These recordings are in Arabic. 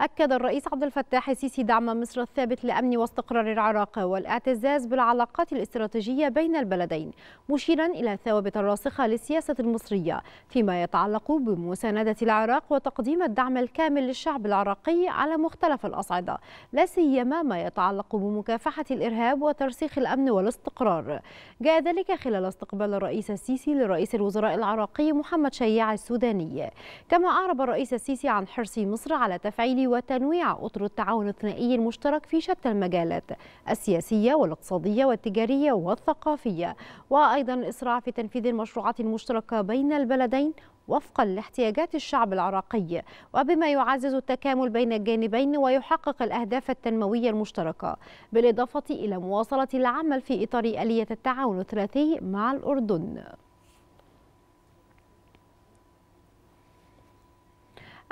أكد الرئيس عبد الفتاح السيسي دعم مصر الثابت لأمن واستقرار العراق والاعتزاز بالعلاقات الاستراتيجية بين البلدين مشيرا إلى الثوابت الراسخة للسياسة المصرية فيما يتعلق بمساندة العراق وتقديم الدعم الكامل للشعب العراقي على مختلف الأصعدة لا سيما ما يتعلق بمكافحة الإرهاب وترسيخ الأمن والاستقرار جاء ذلك خلال استقبال الرئيس السيسي لرئيس الوزراء العراقي محمد شياع السوداني كما أعرب الرئيس السيسي عن حرص مصر على تفعيل وتنويع أطر التعاون الثنائي المشترك في شتى المجالات السياسية والاقتصادية والتجارية والثقافية وأيضا الإسراع في تنفيذ المشروعات المشتركة بين البلدين وفقا لاحتياجات الشعب العراقي وبما يعزز التكامل بين الجانبين ويحقق الأهداف التنموية المشتركة بالإضافة إلى مواصلة العمل في إطار آلية التعاون الثلاثي مع الأردن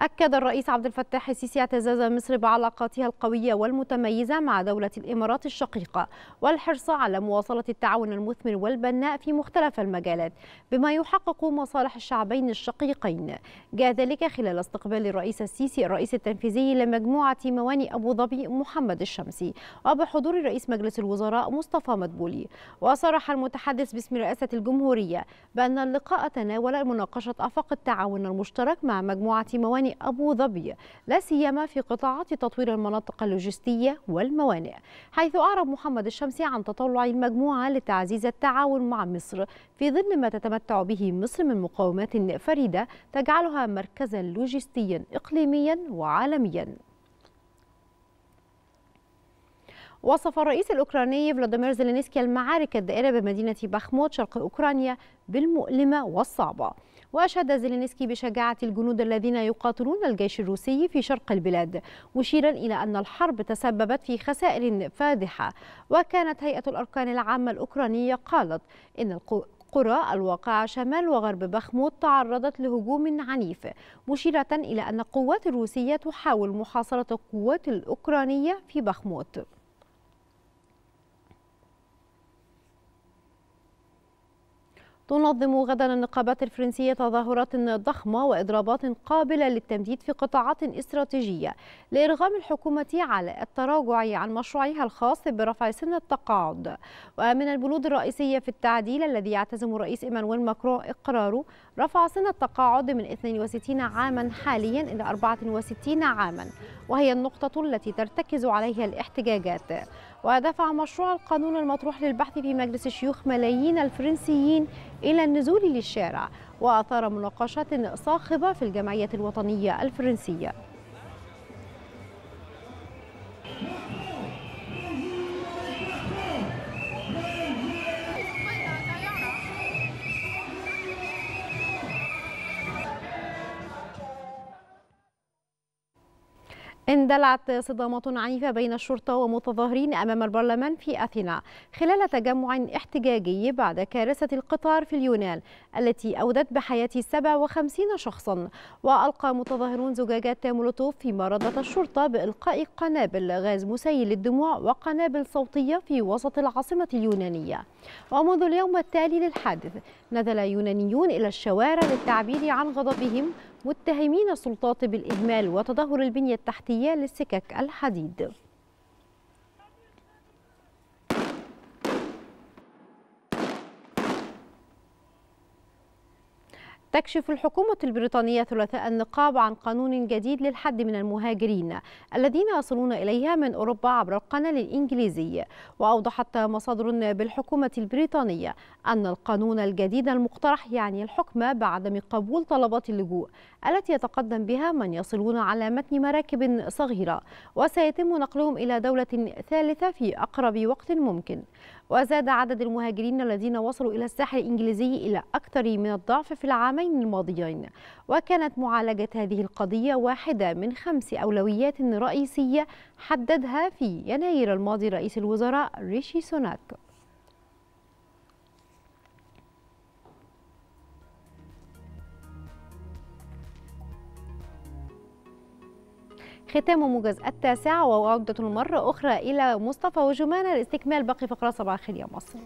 أكد الرئيس عبد الفتاح السيسي اعتزاز مصر بعلاقاتها القوية والمتميزة مع دولة الإمارات الشقيقة والحرص على مواصلة التعاون المثمر والبناء في مختلف المجالات بما يحقق مصالح الشعبين الشقيقين جاء ذلك خلال استقبال الرئيس السيسي الرئيس التنفيذي لمجموعة موانئ أبو ظبي محمد الشمسي وبحضور رئيس مجلس الوزراء مصطفى مدبولي وصرح المتحدث باسم رئاسة الجمهورية بأن اللقاء تناول مناقشة أفاق التعاون المشترك مع مجموعة موانئ أبو ظبي لا سيما في قطاعات تطوير المناطق اللوجستية والموانئ حيث أعرب محمد الشمسي عن تطلع المجموعة لتعزيز التعاون مع مصر في ظل ما تتمتع به مصر من مقاومات فريدة تجعلها مركزا لوجستيا إقليميا وعالميا وصف الرئيس الأوكراني فلاديمير زيلينسكي المعارك الدائرة بمدينة بخموت شرق أوكرانيا بالمؤلمة والصعبة وأشاد زيلينسكي بشجاعة الجنود الذين يقاتلون الجيش الروسي في شرق البلاد مشيرا إلى أن الحرب تسببت في خسائر فادحة وكانت هيئة الأركان العامة الأوكرانية قالت إن قرى الواقعة شمال وغرب بخموت تعرضت لهجوم عنيف مشيرة إلى أن القوات الروسية تحاول محاصرة القوات الأوكرانية في بخموت تنظم غدا النقابات الفرنسية تظاهرات ضخمة وإضرابات قابلة للتمديد في قطاعات استراتيجية لإرغام الحكومة على التراجع عن مشروعها الخاص برفع سن التقاعد ومن البنود الرئيسية في التعديل الذي يعتزم الرئيس إيمانويل ماكرون إقراره رفع سن التقاعد من 62 عاما حاليا إلى 64 عاما وهي النقطة التي ترتكز عليها الاحتجاجات ودفع مشروع القانون المطروح للبحث في مجلس الشيوخ ملايين الفرنسيين إلى النزول للشارع وأثار مناقشات صاخبة في الجمعية الوطنية الفرنسية اندلعت صدامات عنيفة بين الشرطة ومتظاهرين أمام البرلمان في أثينا خلال تجمع احتجاجي بعد كارثة القطار في اليونان التي أودت بحياة 57 شخصا وألقى متظاهرون زجاجات مولوتوف فيما ردت الشرطة بإلقاء قنابل غاز مسيل للدموع وقنابل صوتية في وسط العاصمة اليونانية ومنذ اليوم التالي للحادث نزل يونانيون إلى الشوارع للتعبير عن غضبهم متهمين السلطات بالإهمال وتدهور البنية التحتية للسكك الحديد تكشف الحكومة البريطانية ثلاثاء النقاب عن قانون جديد للحد من المهاجرين الذين يصلون إليها من أوروبا عبر القناة الإنجليزي وأوضحت مصادر بالحكومة البريطانية أن القانون الجديد المقترح يعني الحكم بعدم قبول طلبات اللجوء التي يتقدم بها من يصلون على متن مراكب صغيرة وسيتم نقلهم إلى دولة ثالثة في أقرب وقت ممكن وزاد عدد المهاجرين الذين وصلوا إلى الساحل الإنجليزي إلى أكثر من الضعف في العامين الماضيين وكانت معالجة هذه القضية واحدة من خمس أولويات رئيسية حددها في يناير الماضي رئيس الوزراء ريشي سوناك ختام موجز التاسع وعودة مرة أخرى إلى مصطفى وجمانة لاستكمال باقي فقرات صباح الخير يا مصر